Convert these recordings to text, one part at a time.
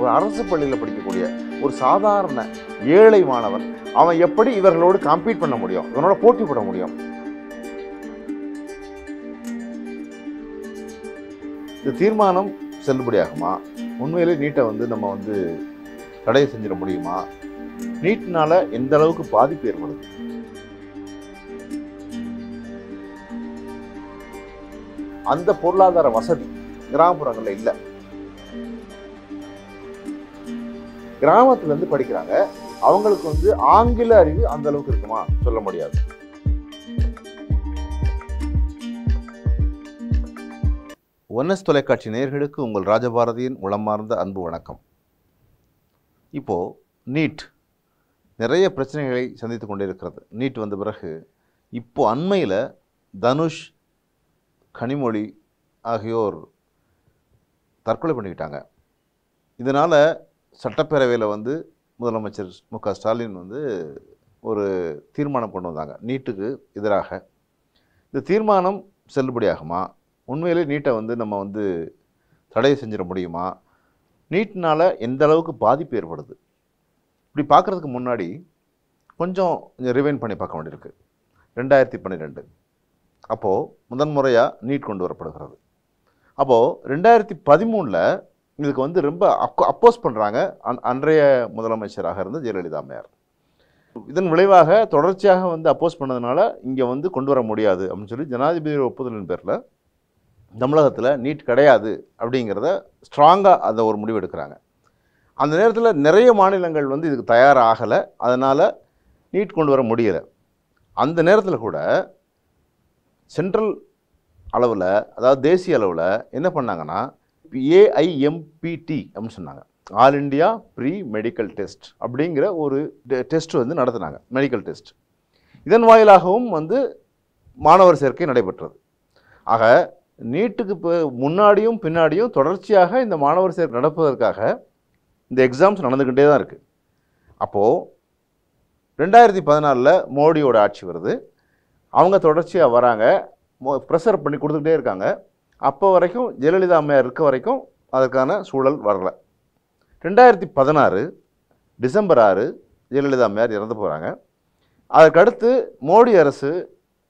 ஒரு அரசு பள்ளியில் படிக்கக்கூடிய ஒரு சாதாரண ஏழை மாணவன் அவன் எப்படி இவர்களோடு காம்பீட் பண்ண முடியும் இவனோட போட்டி போட முடியும் இந்த தீர்மானம் செல்லுபடியாகுமா உண்மையிலே நீட்டை வந்து நம்ம வந்து தடை செஞ்சிட முடியுமா நீட்னால எந்த அளவுக்கு பாதிப்பு ஏற்படுது அந்த பொருளாதார வசதி கிராமப்புறங்களில் இல்லை கிராமத்துலேருந்து படிக்கிறாங்க அவங்களுக்கு வந்து ஆங்கில அறிவு அந்த அளவுக்கு இருக்குமா சொல்ல முடியாது ஒன்னஸ் தொலைக்காட்சி நேர்களுக்கு உங்கள் ராஜபாரதியின் உளமார்ந்த அன்பு வணக்கம் இப்போது நீட் நிறைய பிரச்சனைகளை சந்தித்து கொண்டிருக்கிறது நீட் வந்த பிறகு இப்போது அண்மையில் தனுஷ் கனிமொழி ஆகியோர் தற்கொலை பண்ணிக்கிட்டாங்க இதனால் சட்டப்பேரவையில் வந்து முதலமைச்சர் மு க ஸ்டாலின் வந்து ஒரு தீர்மானம் கொண்டு வந்தாங்க நீட்டுக்கு எதிராக இந்த தீர்மானம் செல்லுபடியாகுமா உண்மையிலே நீட்டை வந்து நம்ம வந்து தடை செஞ்சிட முடியுமா நீட்டினால் எந்த அளவுக்கு பாதிப்பு ஏற்படுது இப்படி பார்க்குறதுக்கு முன்னாடி கொஞ்சம் ரிவைன் பண்ணி பார்க்க வேண்டியிருக்கு ரெண்டாயிரத்தி பன்னிரெண்டு அப்போது முதன்முறையாக நீட் கொண்டு வரப்படுகிறது அப்போது ரெண்டாயிரத்தி பதிமூணில் இதுக்கு வந்து ரொம்ப அப்போஸ் பண்ணுறாங்க அன் அன்றைய முதலமைச்சராக இருந்த ஜெயலலிதா அம்மையார் இதன் விளைவாக தொடர்ச்சியாக வந்து அப்போஸ் பண்ணதுனால இங்கே வந்து கொண்டு வர முடியாது அப்படின்னு சொல்லி ஜனாதிபதி ஒப்புதலின் பேரில் தமிழகத்தில் நீட் கிடையாது அப்படிங்கிறத ஸ்ட்ராங்காக அந்த ஒரு முடிவு எடுக்கிறாங்க அந்த நேரத்தில் நிறைய மாநிலங்கள் வந்து இதுக்கு தயாராகலை அதனால் நீட் கொண்டு வர முடியலை அந்த நேரத்தில் கூட சென்ட்ரல் அளவில் அதாவது தேசிய அளவில் என்ன பண்ணாங்கன்னா ஏஐஎம்பிடி அப்படின்னு சொன்னாங்க all India pre medical test அப்படிங்கிற ஒரு டெஸ்ட் வந்து நடத்தினாங்க மெடிக்கல் டெஸ்ட் இதன் வாயிலாகவும் வந்து மாணவர் சேர்க்கை நடைபெற்றது ஆக நீட்டுக்கு இப்போ முன்னாடியும் பின்னாடியும் தொடர்ச்சியாக இந்த மாணவர் சேர்க்கை நடப்பதற்காக இந்த எக்ஸாம்ஸ் நடந்துக்கிட்டே தான் இருக்குது அப்போது ரெண்டாயிரத்தி பதினாலில் மோடியோட ஆட்சி வருது அவங்க தொடர்ச்சியாக வராங்க ப்ரெஷர் பண்ணி கொடுத்துக்கிட்டே இருக்காங்க அப்போ வரைக்கும் ஜெயலலிதா அம்மையார் இருக்க வரைக்கும் அதற்கான சூழல் வரலை ரெண்டாயிரத்தி பதினாறு டிசம்பர் ஆறு ஜெயலலிதா அம்மையார் இறந்து போகிறாங்க அதற்கடுத்து மோடி அரசு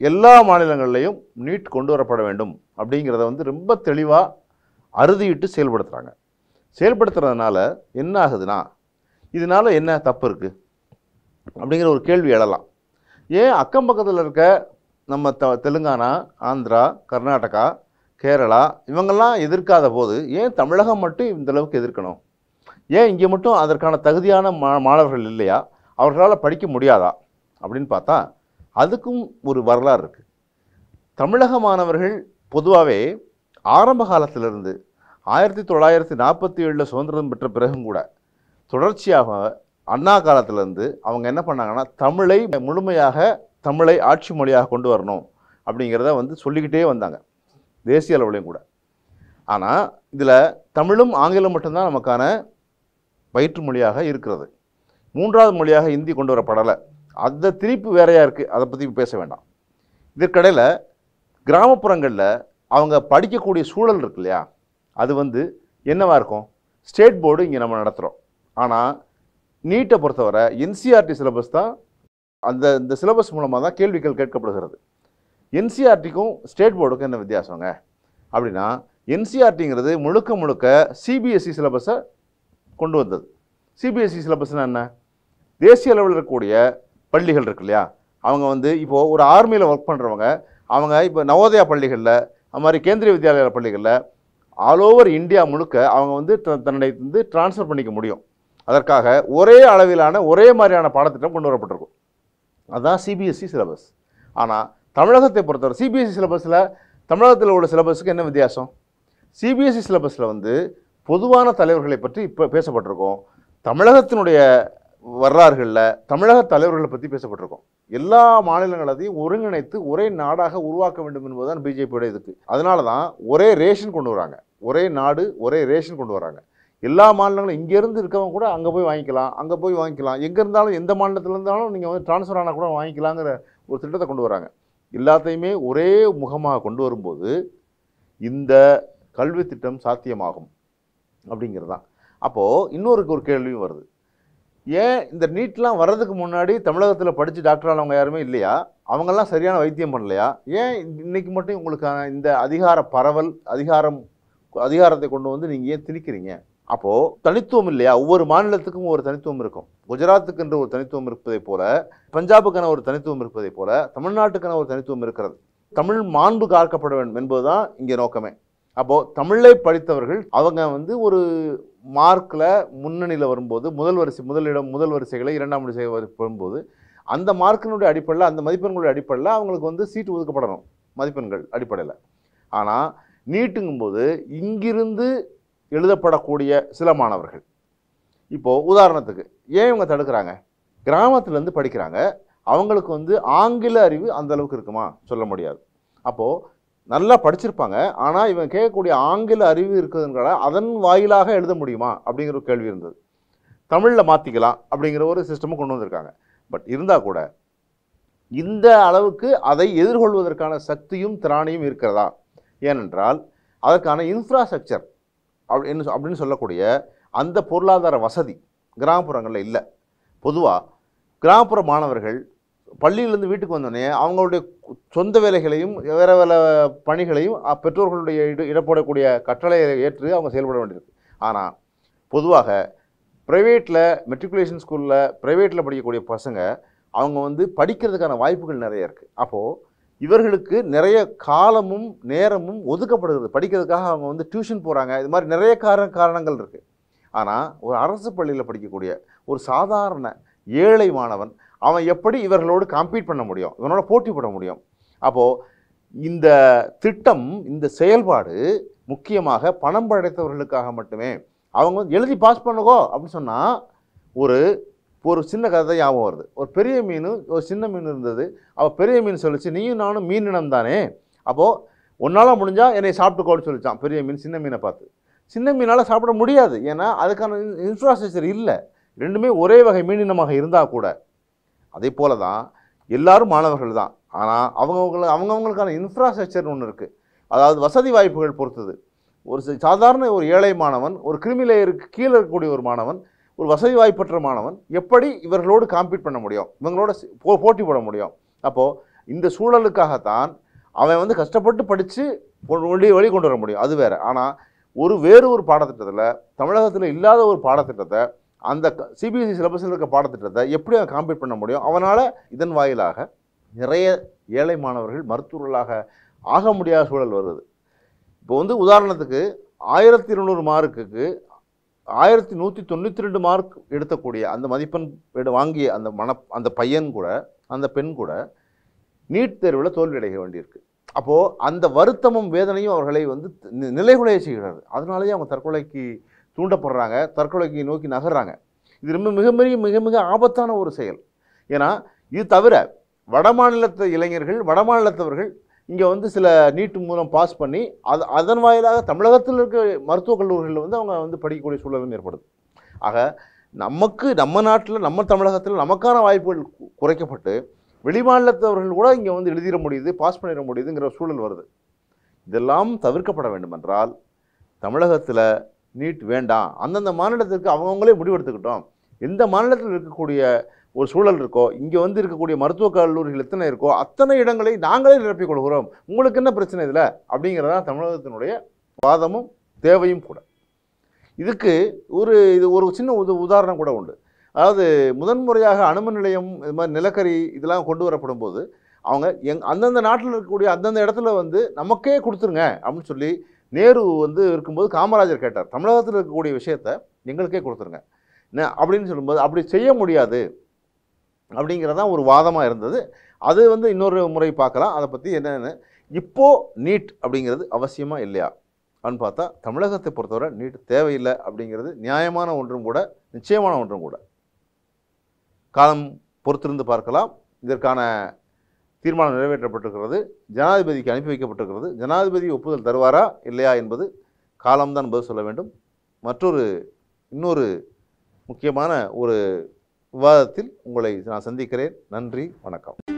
எல்லா மாநிலங்கள்லேயும் நீட் கொண்டு வரப்பட வேண்டும் அப்படிங்கிறத வந்து ரொம்ப தெளிவாக அறுதியிட்டு செயல்படுத்துகிறாங்க செயல்படுத்துறதுனால என்ன ஆகுதுன்னா இதனால் என்ன தப்பு இருக்குது அப்படிங்கிற ஒரு கேள்வி எழலாம் ஏன் அக்கம் பக்கத்தில் இருக்க நம்ம த தெலுங்கானா ஆந்திரா கர்நாடகா கேரளா இவங்கெல்லாம் எதிர்க்காத போது ஏன் தமிழகம் மட்டும் இந்த அளவுக்கு எதிர்க்கணும் ஏன் இங்கே மட்டும் அதற்கான தகுதியான மா மாணவர்கள் இல்லையா அவர்களால் படிக்க முடியாதா அப்படின்னு பார்த்தா அதுக்கும் ஒரு வரலாறு இருக்குது தமிழக மாணவர்கள் பொதுவாகவே ஆரம்ப காலத்திலிருந்து ஆயிரத்தி தொள்ளாயிரத்தி நாற்பத்தி ஏழில் சுதந்திரம் பெற்ற பிறகும் கூட தொடர்ச்சியாக அண்ணா காலத்திலேருந்து அவங்க என்ன பண்ணாங்கன்னா தமிழை முழுமையாக தமிழை ஆட்சி மொழியாக கொண்டு வரணும் அப்படிங்கிறத வந்து சொல்லிக்கிட்டே வந்தாங்க தேசிய அளவுலையும் கூட ஆனால் இதில் தமிழும் ஆங்கிலம் மட்டும்தான் நமக்கான வயிற்று மொழியாக இருக்கிறது மூன்றாவது மொழியாக ஹிந்தி கொண்டு வரப்படலை அந்த திரிப்பு வேறையாக இருக்குது அதை பற்றி பேச வேண்டாம் இதற்கடையில் கிராமப்புறங்களில் அவங்க படிக்கக்கூடிய சூழல் இருக்கு இல்லையா அது வந்து என்னவாக இருக்கும் ஸ்டேட் போர்டு இங்கே நம்ம நடத்துகிறோம் ஆனால் நீட்டை பொறுத்தவரை என்சிஆர்டி சிலபஸ் e தான் அந்த இந்த சிலபஸ் மூலமாக தான் கேள்விகள் கேட்கப்படுகிறது என்சிஆர்டிக்கும் e ஸ்டேட் போர்டுக்கும் என்ன வித்தியாசங்க அப்படின்னா என்சிஆர்டிங்கிறது e முழுக்க முழுக்க சிபிஎஸ்சி சிலபஸை e கொண்டு வந்தது சிபிஎஸ்சி சிலபஸ்னால் என்ன தேசிய அளவில் இருக்கக்கூடிய பள்ளிகள் இருக்கு இல்லையா அவங்க வந்து இப்போது ஒரு ஆர்மியில் ஒர்க் பண்ணுறவங்க அவங்க இப்போ நவோதயா பள்ளிகளில் அது மாதிரி கேந்திரிய வித்யாலய பள்ளிகளில் ஆல் ஓவர் இந்தியா முழுக்க அவங்க வந்து தன்னுடைய வந்து டிரான்ஸ்ஃபர் பண்ணிக்க முடியும் அதற்காக ஒரே அளவிலான ஒரே மாதிரியான பாடத்திட்டம் கொண்டு வரப்பட்டிருக்கும் அதுதான் சிபிஎஸ்சி சிலபஸ் ஆனால் தமிழகத்தை பொறுத்தவரை சிபிஎஸ்சி சிலபஸில் e தமிழகத்தில் உள்ள சிலபஸுக்கு என்ன வித்தியாசம் சிபிஎஸ்சி சிலபஸில் e வந்து பொதுவான தலைவர்களை பற்றி இப்போ பேசப்பட்டிருக்கோம் தமிழகத்தினுடைய வரலாறுகளில் தமிழக தலைவர்களை பற்றி பேசப்பட்டிருக்கோம் எல்லா மாநிலங்களையும் ஒருங்கிணைத்து ஒரே நாடாக உருவாக்க வேண்டும் என்பதுதான் பிஜேபியோட இதுக்கு அதனால தான் ஒரே ரேஷன் கொண்டு வராங்க ஒரே நாடு ஒரே ரேஷன் கொண்டு வராங்க எல்லா மாநிலங்களும் இங்கேருந்து இருக்கவங்க கூட அங்கே போய் வாங்கிக்கலாம் அங்கே போய் வாங்கிக்கலாம் எங்கே இருந்தாலும் எந்த மாநிலத்தில் இருந்தாலும் நீங்கள் வந்து டிரான்ஸ்ஃபர் ஆனால் கூட வாங்கிக்கலாங்கிற ஒரு திட்டத்தை கொண்டு வராங்க எல்லாத்தையுமே ஒரே முகமாக கொண்டு வரும்போது இந்த கல்வி திட்டம் சாத்தியமாகும் அப்படிங்கிறது தான் அப்போது இன்னொருக்கு ஒரு கேள்வியும் வருது ஏன் இந்த நீட்லாம் வர்றதுக்கு முன்னாடி தமிழகத்தில் படித்து டாக்டரானவங்க யாருமே இல்லையா அவங்கெல்லாம் சரியான வைத்தியம் பண்ணலையா ஏன் இன்றைக்கி மட்டும் உங்களுக்கான இந்த அதிகார பரவல் அதிகாரம் அதிகாரத்தை கொண்டு வந்து நீங்கள் ஏன் திணிக்கிறீங்க அப்போது தனித்துவம் இல்லையா ஒவ்வொரு மாநிலத்துக்கும் ஒரு தனித்துவம் இருக்கும் குஜராத்துக்கு என்று ஒரு தனித்துவம் இருப்பதை போல பஞ்சாபுக்கான ஒரு தனித்துவம் இருப்பதை போல தமிழ்நாட்டுக்கான ஒரு தனித்துவம் இருக்கிறது தமிழ் மாண்பு காக்கப்பட வேண்டும் என்பதுதான் இங்கே நோக்கமே அப்போது தமிழை படித்தவர்கள் அவங்க வந்து ஒரு மார்க்கில் முன்னணியில் வரும்போது முதல் வரிசை முதலிடம் முதல் வரிசைகளை இரண்டாம் வரிசை வரும்போது அந்த மார்க்கினுடைய அடிப்படையில் அந்த மதிப்பெண்களுடைய அடிப்படையில் அவங்களுக்கு வந்து சீட்டு ஒதுக்கப்படணும் மதிப்பெண்கள் அடிப்படையில் ஆனால் நீட்டுங்கும்போது இங்கிருந்து எழுதப்படக்கூடிய சில மாணவர்கள் இப்போது உதாரணத்துக்கு ஏன் இவங்க தடுக்கிறாங்க கிராமத்துலேருந்து படிக்கிறாங்க அவங்களுக்கு வந்து ஆங்கில அறிவு அந்த அளவுக்கு இருக்குமா சொல்ல முடியாது அப்போது நல்லா படிச்சிருப்பாங்க ஆனால் இவங்க கேட்கக்கூடிய ஆங்கில அறிவு இருக்குதுங்கிற அதன் வாயிலாக எழுத முடியுமா அப்படிங்கிற ஒரு கேள்வி இருந்தது தமிழில் மாற்றிக்கலாம் அப்படிங்கிற ஒரு சிஸ்டமும் கொண்டு வந்திருக்காங்க பட் இருந்தால் கூட இந்த அளவுக்கு அதை எதிர்கொள்வதற்கான சக்தியும் திராணியும் இருக்கிறதா ஏனென்றால் அதற்கான இன்ஃப்ராஸ்ட்ரக்சர் அப்படின்னு அப்படின்னு சொல்லக்கூடிய அந்த பொருளாதார வசதி கிராமப்புறங்களில் இல்லை பொதுவாக கிராமப்புற மாணவர்கள் பள்ளியிலேருந்து வீட்டுக்கு வந்தோடனே அவங்களுடைய சொந்த வேலைகளையும் வேறு வேறு பணிகளையும் பெற்றோர்களுடைய இட இடப்படக்கூடிய கட்டளையை ஏற்று அவங்க செயல்பட வேண்டியிருக்கு ஆனால் பொதுவாக ப்ரைவேட்டில் மெட்ரிகுலேஷன் ஸ்கூலில் ப்ரைவேட்டில் படிக்கக்கூடிய பசங்க அவங்க வந்து படிக்கிறதுக்கான வாய்ப்புகள் நிறைய இருக்குது அப்போது இவர்களுக்கு நிறைய காலமும் நேரமும் ஒதுக்கப்படுகிறது படிக்கிறதுக்காக அவங்க வந்து டியூஷன் போகிறாங்க இது மாதிரி நிறைய கார காரணங்கள் இருக்குது ஆனால் ஒரு அரசு பள்ளியில் படிக்கக்கூடிய ஒரு சாதாரண ஏழை மாணவன் அவன் எப்படி இவர்களோடு காம்பீட் பண்ண முடியும் இவனோட போட்டி போட முடியும் அப்போது இந்த திட்டம் இந்த செயல்பாடு முக்கியமாக பணம் படைத்தவர்களுக்காக மட்டுமே அவங்க எழுதி பாஸ் பண்ணுகோ அப்படின்னு சொன்னால் ஒரு ஒரு சின்ன கதை தான் ஞாபகம் வருது ஒரு பெரிய மீன் ஒரு சின்ன மீன் இருந்தது அவள் பெரிய மீன் சொல்லிச்சு நீயும் நானும் மீன் இனம் தானே அப்போது ஒன்றால் முடிஞ்சால் என்னை சாப்பிட்டுக்கோன்னு சொல்லித்தான் பெரிய மீன் சின்ன மீனை பார்த்து சின்ன மீனால் சாப்பிட முடியாது ஏன்னா அதுக்கான இன்ஃப்ராஸ்ட்ரக்சர் இல்லை ரெண்டுமே ஒரே வகை மீனினமாக இருந்தால் கூட அதே போல தான் எல்லாரும் மாணவர்கள் தான் ஆனால் அவங்கவுங்களுக்கு அவங்கவுங்களுக்கான இன்ஃப்ராஸ்ட்ரக்சர்னு ஒன்று இருக்குது அதாவது வசதி வாய்ப்புகள் பொறுத்தது ஒரு சாதாரண ஒரு ஏழை மாணவன் ஒரு கிருமிலேயருக்கு கீழே இருக்கக்கூடிய ஒரு மாணவன் ஒரு வசதி வாய்ப்பற்ற மாணவன் எப்படி இவர்களோடு காம்பீட் பண்ண முடியும் இவங்களோட போ போட்டி போட முடியும் அப்போது இந்த சூழலுக்காகத்தான் அவன் வந்து கஷ்டப்பட்டு படித்து வழி வழி கொண்டு வர முடியும் அது வேறு ஆனால் ஒரு வேறு ஒரு பாடத்திட்டத்தில் தமிழகத்தில் இல்லாத ஒரு பாடத்திட்டத்தை அந்த சிபிஎஸ்சி சிலபஸில் e இருக்க பாடத்திட்டத்தை எப்படி அவன் காம்பீட் பண்ண முடியும் அவனால் இதன் வாயிலாக நிறைய ஏழை மாணவர்கள் மருத்துவர்களாக ஆக முடியாத சூழல் வருது இப்போ வந்து உதாரணத்துக்கு ஆயிரத்தி இருநூறு மார்க்குக்கு ஆயிரத்தி நூற்றி தொண்ணூற்றி ரெண்டு மார்க் எடுத்தக்கூடிய அந்த மதிப்பெண் வாங்கிய அந்த மன அந்த பையன் கூட அந்த பெண் கூட நீட் தேர்வில் தோல்வி அடைய வேண்டியிருக்கு அப்போது அந்த வருத்தமும் வேதனையும் அவர்களை வந்து நிலைகுலைய செய்கிறது அதனாலேயே அவங்க தற்கொலைக்கு தூண்டப்படுறாங்க தற்கொலைக்கு நோக்கி நகர்றாங்க இது ரொம்ப மிக மிக மிக மிக ஆபத்தான ஒரு செயல் ஏன்னா இது தவிர வடமாநிலத்து இளைஞர்கள் வடமாநிலத்தவர்கள் இங்கே வந்து சில நீட்டு மூலம் பாஸ் பண்ணி அது அதன் வாயிலாக தமிழகத்தில் இருக்க மருத்துவக் கல்லூரிகளில் வந்து அவங்க வந்து படிக்கக்கூடிய சூழலும் ஏற்படுது ஆக நமக்கு நம்ம நாட்டில் நம்ம தமிழகத்தில் நமக்கான வாய்ப்புகள் குறைக்கப்பட்டு வெளிமாநிலத்தவர்கள் கூட இங்கே வந்து எழுதிட முடியுது பாஸ் பண்ணிட முடியுதுங்கிற சூழல் வருது இதெல்லாம் தவிர்க்கப்பட வேண்டுமென்றால் தமிழகத்தில் நீட் வேண்டாம் அந்தந்த மாநிலத்திற்கு அவங்கவுங்களே முடிவெடுத்துக்கிட்டோம் எந்த மாநிலத்தில் இருக்கக்கூடிய ஒரு சூழல் இருக்கோ இங்கே வந்து இருக்கக்கூடிய மருத்துவக் கல்லூரிகள் எத்தனை இருக்கோ அத்தனை இடங்களை நாங்களே நிரப்பிக் கொள்கிறோம் உங்களுக்கு என்ன பிரச்சனை இதில் அப்படிங்கிறதான் தமிழகத்தினுடைய வாதமும் தேவையும் கூட இதுக்கு ஒரு இது ஒரு சின்ன உத உதாரணம் கூட உண்டு அதாவது முதன்முறையாக அணுமன் நிலையம் இது மாதிரி நிலக்கரி இதெல்லாம் கொண்டு வரப்படும் போது அவங்க எங் அந்தந்த நாட்டில் இருக்கக்கூடிய அந்தந்த இடத்துல வந்து நமக்கே கொடுத்துருங்க அப்படின்னு சொல்லி நேரு வந்து இருக்கும்போது காமராஜர் கேட்டார் தமிழகத்தில் இருக்கக்கூடிய விஷயத்த எங்களுக்கே கொடுத்துருங்க அப்படின்னு சொல்லும்போது அப்படி செய்ய முடியாது அப்படிங்கிறதான் ஒரு வாதமாக இருந்தது அது வந்து இன்னொரு முறை பார்க்கலாம் அதை பற்றி என்னென்ன இப்போது நீட் அப்படிங்கிறது அவசியமாக இல்லையா அப்படின்னு பார்த்தா தமிழகத்தை பொறுத்தவரை நீட் தேவையில்லை அப்படிங்கிறது நியாயமான ஒன்றும் கூட நிச்சயமான ஒன்றும் கூட காலம் பொறுத்திருந்து பார்க்கலாம் இதற்கான தீர்மானம் நிறைவேற்றப்பட்டிருக்கிறது ஜனாதிபதிக்கு அனுப்பி வைக்கப்பட்டிருக்கிறது ஜனாதிபதி ஒப்புதல் தருவாரா இல்லையா என்பது காலம்தான் பதில் சொல்ல வேண்டும் மற்றொரு இன்னொரு முக்கியமான ஒரு விவாதத்தில் உங்களை நான் சந்திக்கிறேன் நன்றி வணக்கம்